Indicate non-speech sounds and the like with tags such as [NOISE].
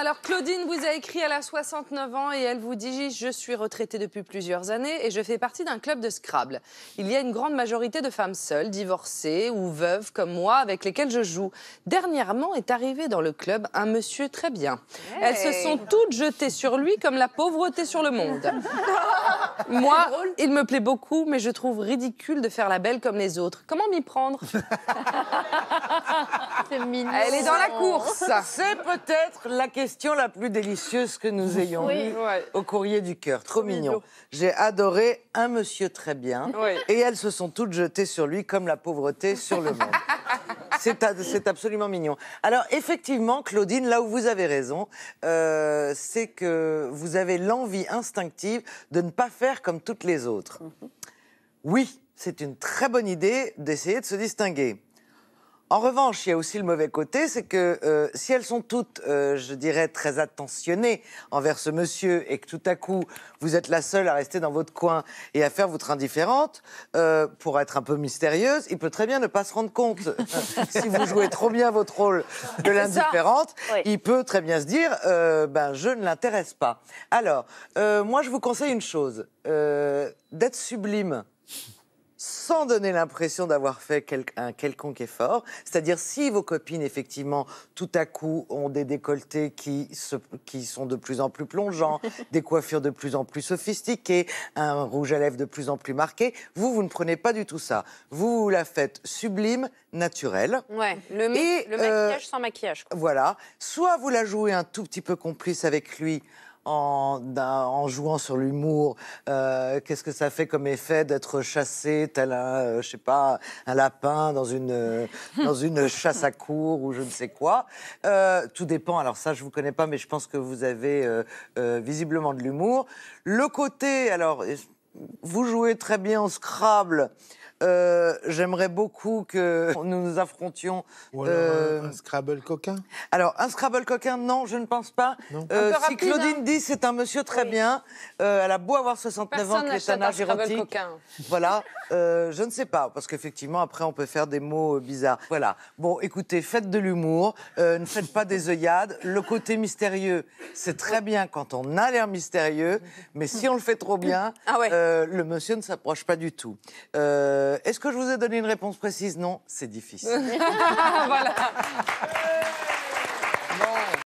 Alors Claudine vous a écrit, à la 69 ans et elle vous dit Je suis retraitée depuis plusieurs années et je fais partie d'un club de Scrabble. Il y a une grande majorité de femmes seules, divorcées ou veuves comme moi avec lesquelles je joue. Dernièrement est arrivé dans le club un monsieur très bien. Elles se sont toutes jetées sur lui comme la pauvreté sur le monde. [LAUGHS] moi, il me plaît beaucoup, mais je trouve ridicule de faire la belle comme les autres. Comment m'y prendre [LAUGHS] Elle est dans la course. C'est peut-être la question la plus délicieuse que nous ayons eue au courrier du cœur. Trop mignon. J'ai adoré un monsieur très bien. Et elles se sont toutes jetées sur lui comme la pauvreté sur le monde. [LAUGHS] C'est absolument mignon. Alors, effectivement, Claudine, là où vous avez raison, euh, c'est que vous avez l'envie instinctive de ne pas faire comme toutes les autres. Mhm. Oui, c'est une très bonne idée d'essayer de se distinguer. En revanche, il y a aussi le mauvais côté, c'est que euh, si elles sont toutes, euh, je dirais, très attentionnées envers ce monsieur et que tout à coup, vous êtes la seule à rester dans votre coin et à faire votre indifférente, euh, pour être un peu mystérieuse, il peut très bien ne pas se rendre compte. [LAUGHS] si vous jouez trop bien votre rôle de l'indifférente, il peut très bien se dire, ben, je ne l'intéresse pas. Alors, moi, je vous conseille une chose, d'être sublime sans donner l'impression d'avoir fait un quelconque effort. C'est-à-dire si vos copines, effectivement, tout à coup ont des décolletés qui, sont de plus en plus plongeants, [LAUGHS] des coiffures de plus en plus sophistiquées, un rouge à lèvres de plus en plus marqué, vous, vous ne prenez pas du tout ça. Vous, la faites sublime, naturelle. Ouais, le, le euh, maquillage sans maquillage. Voilà. Soit vous la jouez un tout petit peu complice avec lui en, jouant sur l'humour euh, Qu'est-ce que ça fait comme effet d'être chassé tel un, euh, je sais pas, un lapin dans une, euh, dans une chasse à cour ou je ne sais quoi Tout dépend. Alors ça, je vous connais pas, mais je pense que vous avez visiblement de l'humour. Le côté, alors, vous jouez très bien au Scrabble. Euh, j'aimerais beaucoup que nous nous affrontions. Euh, un Scrabble coquin Alors, un Scrabble coquin, non, je ne pense pas. Euh, si Claudine hein. dit c'est un monsieur très bien, elle a beau avoir 69 Personne ans, un âge érotique. Coquin. Voilà. Euh, je ne sais pas, parce qu'effectivement, après, on peut faire des mots euh, bizarres. Voilà. Bon, écoutez, faites de l'humour, euh, ne faites pas des œillades. Le côté mystérieux, c'est très bien quand on a l'air mystérieux, mais si on le fait trop bien, ah le monsieur ne s'approche pas du tout. Est-ce que je vous ai donné une réponse précise Non, c'est difficile. [LAUGHS] voilà.